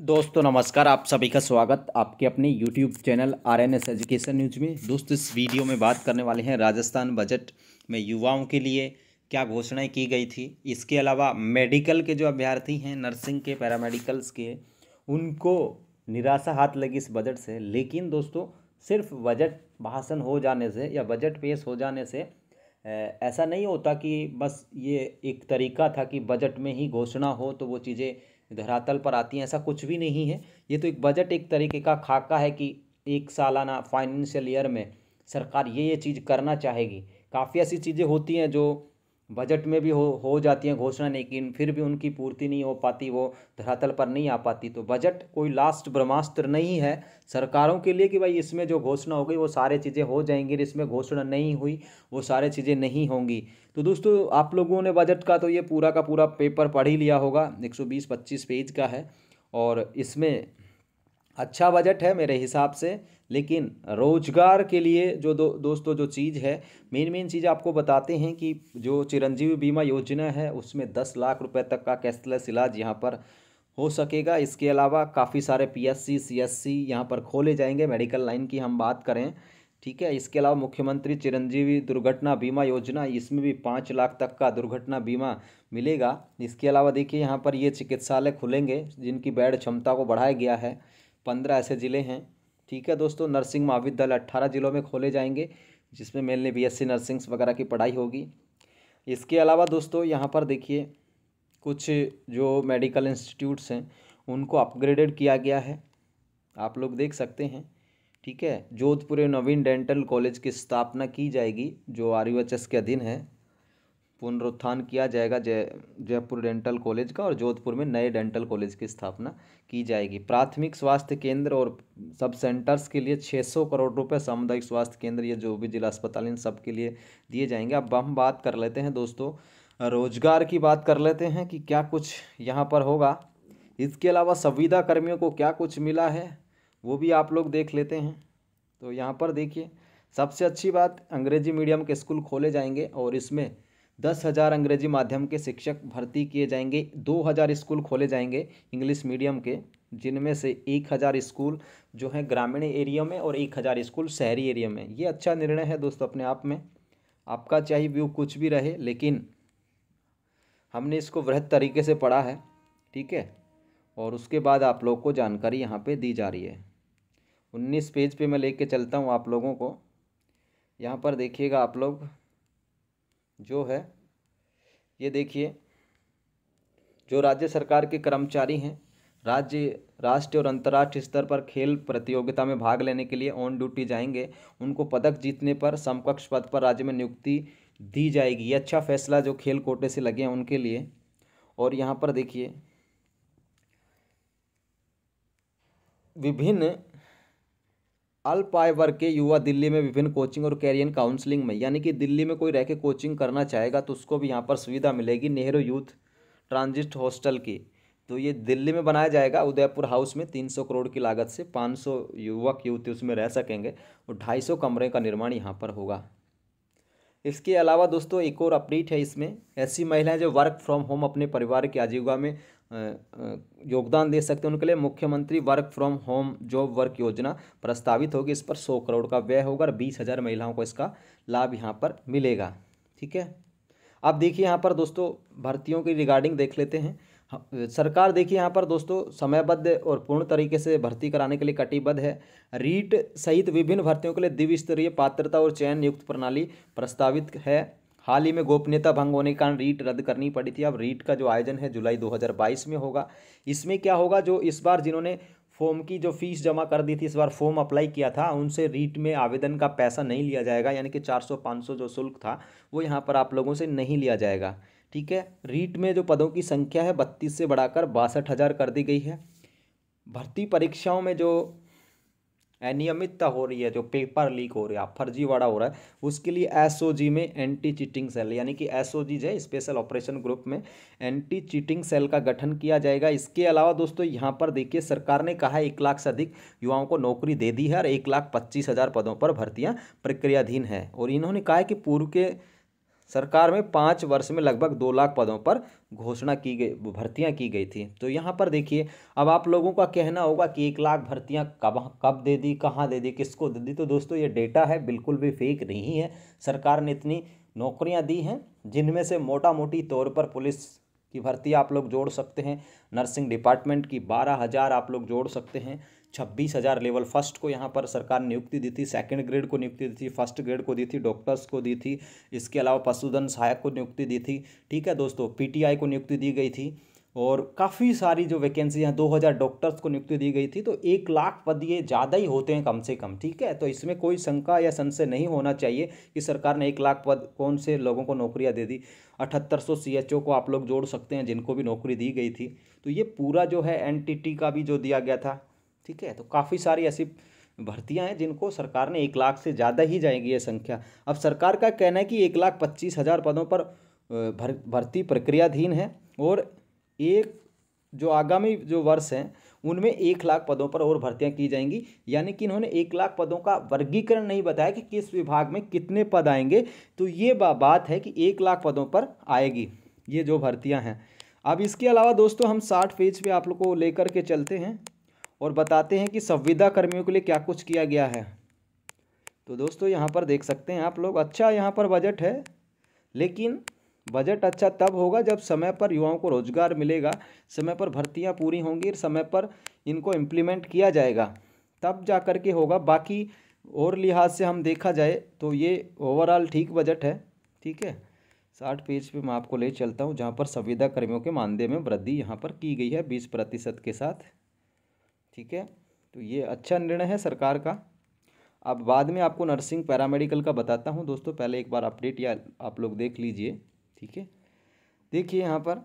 दोस्तों नमस्कार आप सभी का स्वागत आपके अपने YouTube channel R N S education news में दोस्तों इस वीडियो में बात करने वाले हैं राजस्थान बजट में युवाओं के लिए क्या घोषणाएं की गई थी इसके अलावा मेडिकल के जो अभ्यर्थी हैं नर्सिंग के पैरामेडिकल्स के उनको निराशा हाथ लगी इस बजट से लेकिन दोस्तों सिर्फ बजट भाषण हो जाने से या बजट पेश हो जाने से ऐसा नहीं होता कि बस ये एक तरीका था कि बजट में ही घोषणा हो तो वो चीज़ें धरातल पर आती हैं ऐसा कुछ भी नहीं है ये तो एक बजट एक तरीके का खाका है कि एक सालाना फाइनेंशियल ईयर में सरकार ये ये चीज़ करना चाहेगी काफ़ी ऐसी चीज़ें होती हैं जो बजट में भी हो हो जाती है घोषणा लेकिन फिर भी उनकी पूर्ति नहीं हो पाती वो धरातल पर नहीं आ पाती तो बजट कोई लास्ट ब्रह्मास्त्र नहीं है सरकारों के लिए कि भाई इसमें जो घोषणा हो गई वो सारे चीज़ें हो जाएंगी इसमें घोषणा नहीं हुई वो सारे चीज़ें नहीं होंगी तो दोस्तों आप लोगों ने बजट का तो ये पूरा का पूरा पेपर पढ़ ही लिया होगा एक सौ पेज का है और इसमें अच्छा बजट है मेरे हिसाब से लेकिन रोजगार के लिए जो दो दोस्तों जो चीज़ है मेन मेन चीज़ आपको बताते हैं कि जो चिरंजीवी बीमा योजना है उसमें दस लाख रुपए तक का कैशलेस इलाज यहाँ पर हो सकेगा इसके अलावा काफ़ी सारे P S C C S C यहाँ पर खोले जाएंगे मेडिकल लाइन की हम बात करें ठीक है इसके अलावा मुख्यमंत्री चिरंजीवी दुर्घटना बीमा योजना इसमें भी पाँच लाख तक का दुर्घटना बीमा मिलेगा इसके अलावा देखिए यहाँ पर ये चिकित्सालय खुलेंगे जिनकी बेड क्षमता को बढ़ाया गया है पंद्रह ऐसे ज़िले हैं ठीक है दोस्तों नर्सिंग महाविद्यालय अट्ठारह जिलों में खोले जाएंगे जिसमें मेनली एस नर्सिंग्स वगैरह की पढ़ाई होगी इसके अलावा दोस्तों यहाँ पर देखिए कुछ जो मेडिकल इंस्टीट्यूट्स हैं उनको अपग्रेडेड किया गया है आप लोग देख सकते हैं ठीक है जोधपुर नवीन डेंटल कॉलेज की स्थापना की जाएगी जो आर के अधीन है पुनरुत्थान किया जाएगा जय जयपुर डेंटल कॉलेज का और जोधपुर में नए डेंटल कॉलेज की स्थापना की जाएगी प्राथमिक स्वास्थ्य केंद्र और सब सेंटर्स के लिए 600 करोड़ रुपए सामुदायिक स्वास्थ्य केंद्र या जो भी जिला अस्पताल इन सब के लिए दिए जाएंगे अब हम बात कर लेते हैं दोस्तों रोजगार की बात कर लेते हैं कि क्या कुछ यहाँ पर होगा इसके अलावा संविदा कर्मियों को क्या कुछ मिला है वो भी आप लोग देख लेते हैं तो यहाँ पर देखिए सबसे अच्छी बात अंग्रेजी मीडियम के स्कूल खोले जाएंगे और इसमें दस हज़ार अंग्रेजी माध्यम के शिक्षक भर्ती किए जाएंगे दो हज़ार स्कूल खोले जाएंगे इंग्लिश मीडियम के जिनमें से एक हज़ार स्कूल जो है ग्रामीण एरिया में और एक हज़ार स्कूल शहरी एरिया में ये अच्छा निर्णय है दोस्तों अपने आप में आपका चाहे व्यू कुछ भी रहे लेकिन हमने इसको वृहद तरीके से पढ़ा है ठीक है और उसके बाद आप लोग को जानकारी यहाँ पर दी जा रही है उन्नीस पेज पे मैं ले चलता हूँ आप लोगों को यहाँ पर देखिएगा आप लोग जो है ये देखिए जो राज्य सरकार के कर्मचारी हैं राज्य राष्ट्रीय और अंतर्राष्ट्रीय स्तर पर खेल प्रतियोगिता में भाग लेने के लिए ऑन ड्यूटी जाएंगे उनको पदक जीतने पर समकक्ष पद पर राज्य में नियुक्ति दी जाएगी ये अच्छा फैसला जो खेल कोटे से लगे हैं उनके लिए और यहाँ पर देखिए विभिन्न अल्प आय वर्ग के युवा दिल्ली में विभिन्न कोचिंग और कैरियर काउंसलिंग में यानी कि दिल्ली में कोई रह के कोचिंग करना चाहेगा तो उसको भी यहाँ पर सुविधा मिलेगी नेहरू यूथ ट्रांजिट हॉस्टल की तो ये दिल्ली में बनाया जाएगा उदयपुर हाउस में तीन सौ करोड़ की लागत से पाँच सौ युवक युवती उसमें रह सकेंगे और ढाई सौ कमरे का निर्माण यहाँ पर होगा इसके अलावा दोस्तों एक और अपडेट है इसमें ऐसी महिलाएं जो वर्क फ्रॉम होम अपने परिवार की आजीविका में योगदान दे सकते हैं उनके लिए मुख्यमंत्री work from home job work योजना प्रस्तावित होगी इस पर सौ करोड़ का व्यय होगा और बीस हज़ार महिलाओं को इसका लाभ यहाँ पर मिलेगा ठीक है अब देखिए यहाँ पर दोस्तों भर्तियों की रिगार्डिंग देख लेते हैं सरकार देखिए यहाँ पर दोस्तों समयबद्ध और पूर्ण तरीके से भर्ती कराने के लिए कटिबद्ध है रीट सहित विभिन्न भर्तियों के लिए द्विस्तरीय पात्रता और चयन नियुक्त प्रणाली प्रस्तावित है हाल ही में गोपनीयता भंग होने के कारण रीट रद्द करनी पड़ी थी अब रीट का जो आयोजन है जुलाई 2022 में होगा इसमें क्या होगा जो इस बार जिन्होंने फॉर्म की जो फीस जमा कर दी थी इस बार फॉर्म अप्लाई किया था उनसे रीट में आवेदन का पैसा नहीं लिया जाएगा यानी कि 400-500 जो शुल्क था वो यहाँ पर आप लोगों से नहीं लिया जाएगा ठीक है रीट में जो पदों की संख्या है बत्तीस से बढ़ाकर बासठ हज़ार कर दी गई है भर्ती परीक्षाओं में जो अनियमितता हो रही है जो पेपर लीक हो रहा है फर्जीवाड़ा हो रहा है उसके लिए एसओजी में एंटी चीटिंग सेल यानी कि एसओजी जो है स्पेशल ऑपरेशन ग्रुप में एंटी चीटिंग सेल का गठन किया जाएगा इसके अलावा दोस्तों यहाँ पर देखिए सरकार ने कहा है एक लाख से अधिक युवाओं को नौकरी दे दी है और एक लाख पच्चीस हज़ार पदों पर भर्तियाँ प्रक्रियाधीन है और इन्होंने कहा है कि पूर्व के सरकार में पाँच वर्ष में लगभग दो लाख पदों पर घोषणा की गई भर्तियां की गई थी तो यहाँ पर देखिए अब आप लोगों का कहना होगा कि एक लाख भर्तियां कब कब दे दी कहाँ दे दी किसको दे दी तो दोस्तों ये डेटा है बिल्कुल भी फेक नहीं है सरकार ने इतनी नौकरियां दी हैं जिनमें से मोटा मोटी तौर पर पुलिस की भर्ती आप लोग जोड़ सकते हैं नर्सिंग डिपार्टमेंट की बारह हज़ार आप लोग जोड़ सकते हैं छब्बीस हज़ार लेवल फर्स्ट को यहाँ पर सरकार नियुक्ति दी थी सेकंड ग्रेड को नियुक्ति दी थी फर्स्ट ग्रेड को दी थी डॉक्टर्स को दी थी इसके अलावा पशुधन सहायक को नियुक्ति दी थी ठीक है दोस्तों पीटीआई को नियुक्ति दी गई थी और काफ़ी सारी जो वैकेंसी हैं दो हज़ार डॉक्टर्स को नियुक्ति दी गई थी तो एक लाख पद ये ज़्यादा ही होते हैं कम से कम ठीक है तो इसमें कोई शंका या संशय नहीं होना चाहिए कि सरकार ने एक लाख पद कौन से लोगों को नौकरियां दे दी अठहत्तर सौ सी एच ओ को आप लोग जोड़ सकते हैं जिनको भी नौकरी दी गई थी तो ये पूरा जो है एन टी टी का भी जो दिया गया था ठीक है तो काफ़ी सारी ऐसी भर्तियां हैं जिनको सरकार ने एक लाख से ज़्यादा ही जाएगी ये संख्या अब सरकार का कहना है कि एक लाख पच्चीस हज़ार पदों पर भर भर्ती प्रक्रियाधीन है और एक जो आगामी जो वर्ष हैं उनमें एक लाख पदों पर और भर्तियां की जाएंगी यानी कि इन्होंने एक लाख पदों का वर्गीकरण नहीं बताया कि किस विभाग में कितने पद आएंगे तो ये बा, बात है कि एक लाख पदों पर आएगी ये जो भर्तियाँ हैं अब इसके अलावा दोस्तों हम साठ पेज पर आप लोग को लेकर के चलते हैं और बताते हैं कि संविदा कर्मियों के लिए क्या कुछ किया गया है तो दोस्तों यहाँ पर देख सकते हैं आप लोग अच्छा यहाँ पर बजट है लेकिन बजट अच्छा तब होगा जब समय पर युवाओं को रोजगार मिलेगा समय पर भर्तियाँ पूरी होंगी और समय पर इनको इम्प्लीमेंट किया जाएगा तब जा कर के होगा बाकी और लिहाज से हम देखा जाए तो ये ओवरऑल ठीक बजट है ठीक है साठ पेज पे मैं आपको ले चलता हूँ जहाँ पर संविदा कर्मियों के मानदेय में वृद्धि यहाँ पर की गई है बीस प्रतिशत के साथ ठीक है तो ये अच्छा निर्णय है सरकार का अब बाद में आपको नर्सिंग पैरामेडिकल का बताता हूँ दोस्तों पहले एक बार अपडेट या आप लोग देख लीजिए ठीक है देखिए यहाँ पर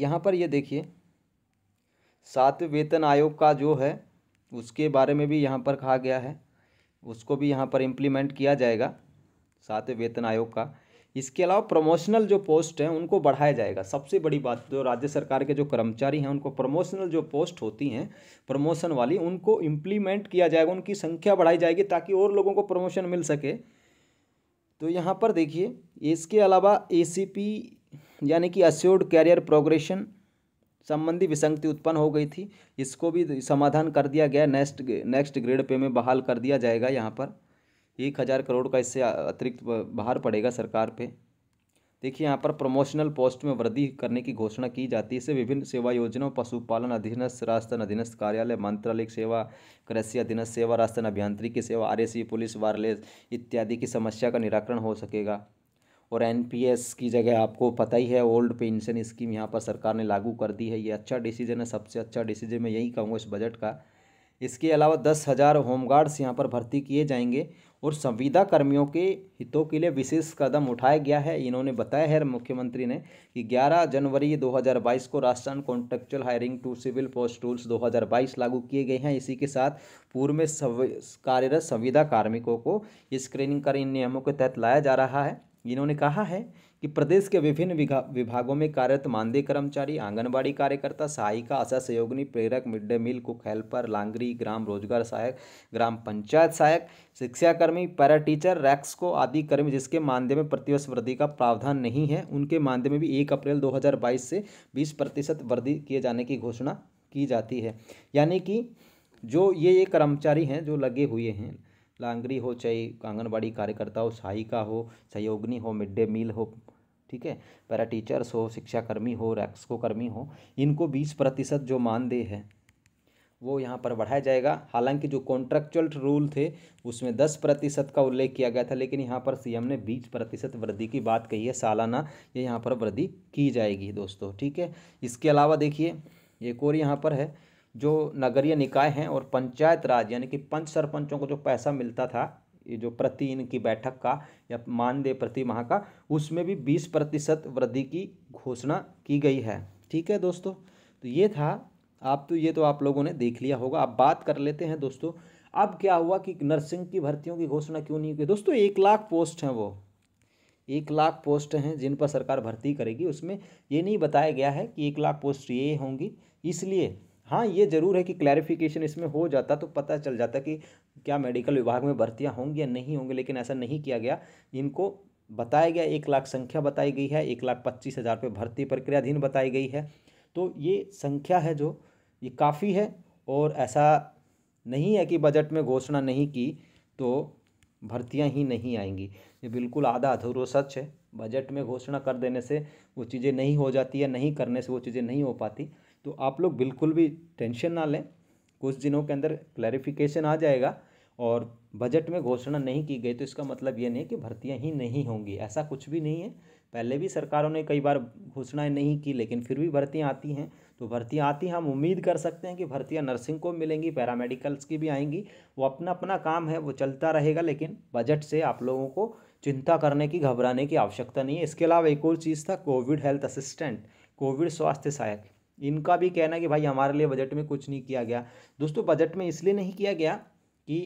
यहाँ पर ये यह देखिए सातवें वेतन आयोग का जो है उसके बारे में भी यहाँ पर कहा गया है उसको भी यहाँ पर इम्प्लीमेंट किया जाएगा सातवें वेतन आयोग का इसके अलावा प्रमोशनल जो पोस्ट हैं उनको बढ़ाया जाएगा सबसे बड़ी बात जो राज्य सरकार के जो कर्मचारी हैं उनको प्रमोशनल जो पोस्ट होती हैं प्रमोशन वाली उनको इम्प्लीमेंट किया जाएगा उनकी संख्या बढ़ाई जाएगी ताकि और लोगों को प्रमोशन मिल सके तो यहाँ पर देखिए इसके अलावा ए यानी कि अश्योर्ड कैरियर प्रोग्रेशन संबंधी विसंगति उत्पन्न हो गई थी इसको भी समाधान कर दिया गया नेक्स्ट नेक्स्ट ग्रेड पे में बहाल कर दिया जाएगा यहाँ पर एक हज़ार करोड़ का इससे अतिरिक्त भार पड़ेगा सरकार पे देखिए यहाँ पर प्रमोशनल पोस्ट में वृद्धि करने की घोषणा की जाती है इससे विभिन्न सेवा योजनाओं पशुपालन अधीनस्थ राजस्थान अधीनस्थ कार्यालय मंत्रालय सेवा कृषि अधीनस्थ सेवा राजस्थान अभियांत्रिकी सेवा आर पुलिस वायरलेस इत्यादि की समस्या का निराकरण हो सकेगा और एनपीएस की जगह आपको पता ही है ओल्ड पेंशन स्कीम यहाँ पर सरकार ने लागू कर दी है ये अच्छा डिसीजन है सबसे अच्छा डिसीजन मैं यही कहूँगा इस बजट का इसके अलावा दस हज़ार होमगार्ड्स यहाँ पर भर्ती किए जाएंगे और संविदा कर्मियों के हितों के लिए विशेष कदम उठाया गया है इन्होंने बताया है मुख्यमंत्री ने कि 11 जनवरी 2022 को Rajasthan contractual hiring to civil post rules 2022 लागू किए गए हैं इसी के साथ पूर्व में सव... कार्यरत संविदा कार्मिकों को स्क्रीनिंग कर इन नियमों के तहत लाया जा रहा है इन्होंने कहा है कि प्रदेश के विभिन्न विभागों में कार्यरत मानदेय कर्मचारी आंगनबाड़ी कार्यकर्ता सहायिका आशा सहयोगिनी प्रेरक mid day meal cook helper लांगरी ग्राम रोजगार सहायक ग्राम पंचायत सहायक शिक्षाकर्मी पैरा टीचर रैक्सको आदि कर्मी जिसके मानदेय में प्रतिवर्ष वृद्धि का प्रावधान नहीं है उनके मानदेय में भी एक अप्रैल दो से बीस प्रतिशत वृद्धि किए जाने की घोषणा की जाती है यानी कि जो ये ये कर्मचारी हैं जो लगे हुए हैं लांगरी हो चाहे आंगनबाड़ी कार्यकर्ता हो सहायिका हो सहयोगनी हो मिड डे मील हो ठीक है पैरा टीचर्स हो शिक्षाकर्मी हो कर्मी हो इनको बीस प्रतिशत जो मानदेय है वो यहाँ पर बढ़ाया जाएगा हालांकि जो कॉन्ट्रेक्चुअल रूल थे उसमें दस प्रतिशत का उल्लेख किया गया था लेकिन यहाँ पर सीएम ने बीस प्रतिशत वृद्धि की बात कही है सालाना ये यहाँ पर वृद्धि की जाएगी दोस्तों ठीक है इसके अलावा देखिए एक और यहाँ पर है जो नगरीय निकाय हैं और पंचायत राज यानी कि पंच सरपंचों को जो पैसा मिलता था ये जो प्रति इनकी बैठक का या मानदेय प्रति माह का उसमें भी बीस प्रतिशत वृद्धि की घोषणा की गई है ठीक है दोस्तों तो ये था आप तो ये तो आप लोगों ने देख लिया होगा अब बात कर लेते हैं दोस्तों अब क्या हुआ कि नर्सिंग की भर्तियों की घोषणा क्यों नहीं की दोस्तों एक लाख पोस्ट हैं वो एक लाख पोस्ट हैं जिन पर सरकार भर्ती करेगी उसमें ये नहीं बताया गया है कि एक लाख पोस्ट ये होंगी इसलिए हाँ ये ज़रूर है कि क्लैरिफिकेशन इसमें हो जाता तो पता चल जाता कि क्या मेडिकल विभाग में भर्तियाँ होंगी या नहीं होंगी लेकिन ऐसा नहीं किया गया इनको बताया गया एक लाख संख्या बताई गई है एक लाख पच्चीस हज़ार पर भर्ती प्रक्रियाधीन बताई गई है तो ये संख्या है जो ये काफ़ी है और ऐसा नहीं है कि बजट में घोषणा नहीं की तो भर्तियां ही नहीं आएंगी ये बिल्कुल आधा अधूरो सच है बजट में घोषणा कर देने से वो चीज़ें नहीं हो जाती या नहीं करने से वो चीज़ें नहीं हो पाती तो आप लोग बिल्कुल भी टेंशन ना लें कुछ दिनों के अंदर क्लैरिफिकेशन आ जाएगा और बजट में घोषणा नहीं की गई तो इसका मतलब ये नहीं कि भर्तियाँ ही नहीं होंगी ऐसा कुछ भी नहीं है पहले भी सरकारों ने कई बार घोषणाएं नहीं की लेकिन फिर भी भर्तियाँ आती हैं तो भर्तियाँ आती हैं हम उम्मीद कर सकते हैं कि भर्तियाँ नर्सिंग को मिलेंगी पैरामेडिकल्स की भी आएंगी वो अपना अपना काम है वो चलता रहेगा लेकिन बजट से आप लोगों को चिंता करने की घबराने की आवश्यकता नहीं है इसके अलावा एक और चीज़ था कोविड हेल्थ असिस्टेंट कोविड स्वास्थ्य सहायक इनका भी कहना है कि भाई हमारे लिए बजट में कुछ नहीं किया गया दोस्तों बजट में इसलिए नहीं किया गया कि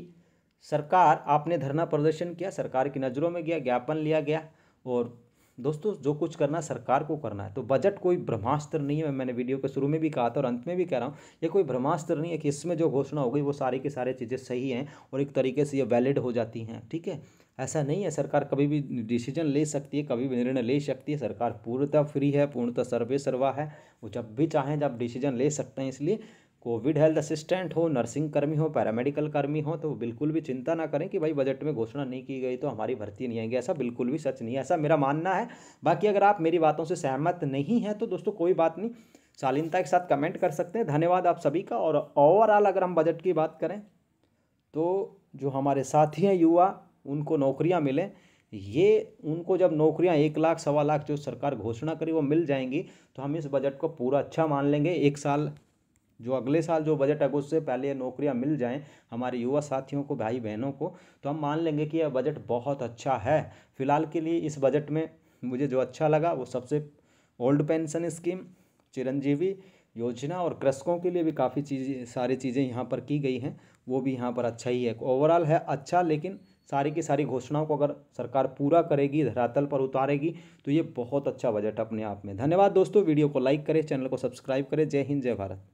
सरकार आपने धरना प्रदर्शन किया सरकार की नज़रों में गया ज्ञापन लिया गया और दोस्तों जो कुछ करना सरकार को करना है तो बजट कोई ब्रह्मास्त्र नहीं है मैंने वीडियो के शुरू में भी कहा था और अंत में भी कह रहा हूँ ये कोई ब्रह्मास्त्र नहीं है कि इसमें जो घोषणा हो गई वो सारी की सारी चीज़ें सही हैं और एक तरीके से ये वैलिड हो जाती हैं ठीक है ऐसा नहीं है सरकार कभी भी डिसीजन ले सकती है कभी भी निर्णय ले सकती है सरकार पूर्णतः फ्री है पूर्णतः सर्वे सर्वा है वो जब भी चाहें जब डिसीजन ले सकते हैं इसलिए कोविड हेल्थ असिस्टेंट हो नर्सिंग कर्मी हो पैरामेडिकल कर्मी हो तो बिल्कुल भी चिंता ना करें कि भाई बजट में घोषणा नहीं की गई तो हमारी भर्ती नहीं आएगी ऐसा बिल्कुल भी सच नहीं है ऐसा मेरा मानना है बाकी अगर आप मेरी बातों से सहमत नहीं हैं तो दोस्तों कोई बात नहीं शालीनता के साथ कमेंट कर सकते हैं धन्यवाद आप सभी का और ओवरऑल अगर हम बजट की बात करें तो जो हमारे साथी हैं युवा उनको नौकरियां मिलें ये उनको जब नौकरियां एक लाख सवा लाख जो सरकार घोषणा करी वो मिल जाएंगी तो हम इस बजट को पूरा अच्छा मान लेंगे एक साल जो अगले साल जो बजट है उससे पहले ये नौकरियाँ मिल जाएं हमारे युवा साथियों को भाई बहनों को तो हम मान लेंगे कि यह बजट बहुत अच्छा है फिलहाल के लिए इस बजट में मुझे जो अच्छा लगा वो सबसे ओल्ड पेंशन स्कीम चिरंजीवी योजना और कृषकों के लिए भी काफ़ी चीज़ें सारी चीज़ें यहाँ पर की गई हैं वो भी यहाँ पर अच्छा ही है ओवरऑल है अच्छा लेकिन सारी की सारी घोषणाओं को अगर सरकार पूरा करेगी धरातल पर उतारेगी तो ये बहुत अच्छा बजट अपने आप में धन्यवाद दोस्तों वीडियो को लाइक करें चैनल को सब्सक्राइब करें जय हिंद जय भारत